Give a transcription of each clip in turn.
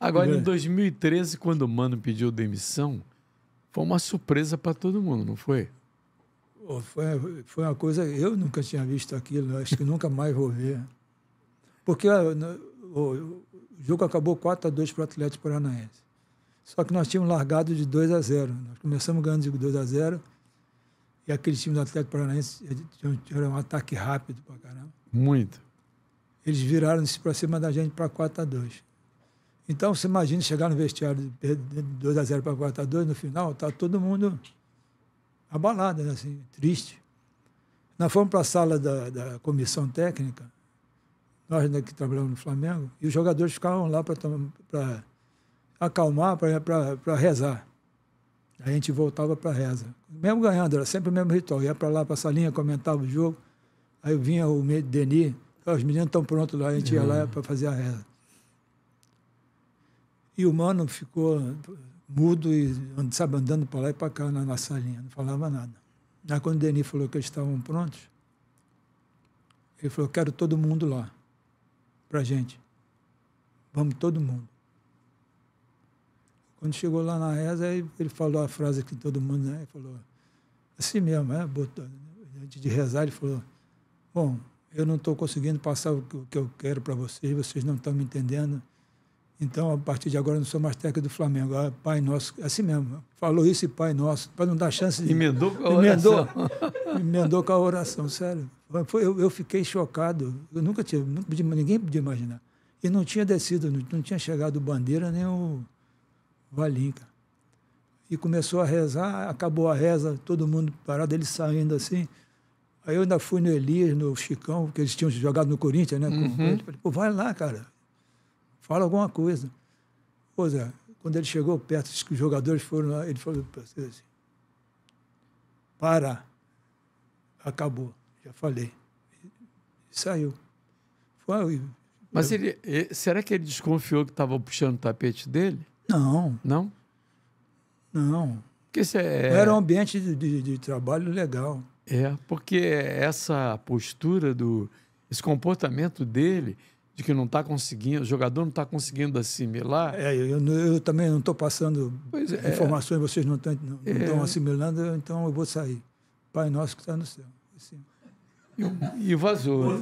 Agora, em 2013, né? quando o Mano pediu demissão, foi uma surpresa para todo mundo, não foi? Foi, foi uma coisa, eu nunca tinha visto aquilo, né? acho que nunca mais vou ver. Porque o jogo acabou 4 a 2 para o Atlético Paranaense. Só que nós tínhamos largado de 2 a 0. Nós começamos ganhando de 2 a 0. E aquele time do Atlético Paranaense era um ataque rápido para caramba. Muito. Eles viraram-se para cima da gente para 4 a 2. Então, você imagina chegar no vestiário de 2 a 0 para 4 a 2 no final, está todo mundo abalado, né? assim, triste. Nós fomos para a sala da, da comissão técnica, nós né, que trabalhamos no Flamengo, e os jogadores ficavam lá para acalmar, para rezar. a gente voltava para a reza. Mesmo ganhando, era sempre o mesmo ritual. Ia para lá, para a salinha, comentava o jogo. Aí vinha o Denis, os meninos estão prontos lá, a gente uhum. ia lá é. para fazer a reza. E o mano ficou mudo e sabe, andando para lá e para cá na, na salinha, não falava nada. Aí quando o Denis falou que eles estavam prontos, ele falou, quero todo mundo lá, para gente. Vamos todo mundo. Quando chegou lá na reza, ele falou a frase que todo mundo, né? Ele falou, assim mesmo, né? Botou, antes de rezar, ele falou, bom, eu não estou conseguindo passar o que eu quero para vocês, vocês não estão me entendendo, então, a partir de agora, eu não sou mais técnico do Flamengo. Ah, pai nosso, assim mesmo. Falou isso e Pai nosso, para não dar chance de. Emendou com a oração. Emendou, emendou com a oração, sério. Foi, eu, eu, fiquei chocado. Eu nunca tive, nunca, ninguém podia imaginar. E não tinha descido, não, não tinha chegado o Bandeira nem o Valinca. E começou a rezar, acabou a reza, todo mundo parado, ele saindo assim. Aí eu ainda fui no Elias, no Chicão, porque eles tinham jogado no Corinthians, né? Uhum. Falei, pô, vai lá, cara fala alguma coisa. Pô, Zé, quando ele chegou perto, os jogadores foram lá, ele falou para vocês assim, para, acabou, já falei. E, saiu. Foi, Mas ele, será que ele desconfiou que estava puxando o tapete dele? Não. Não? Não. Porque é, é... Era um ambiente de, de, de trabalho legal. É, porque essa postura do... Esse comportamento dele de que não está conseguindo, o jogador não está conseguindo assimilar. É, eu, eu também não estou passando é, informações, vocês não estão é, assimilando, então eu vou sair. Pai nosso que está no céu. Assim. E, né? e vazou.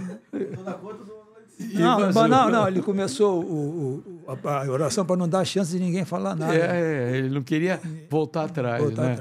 Não, não, não, ele começou o, o, a, oração para não dar chance de ninguém falar nada. É, é, ele não queria voltar atrás. Voltar né? atrás.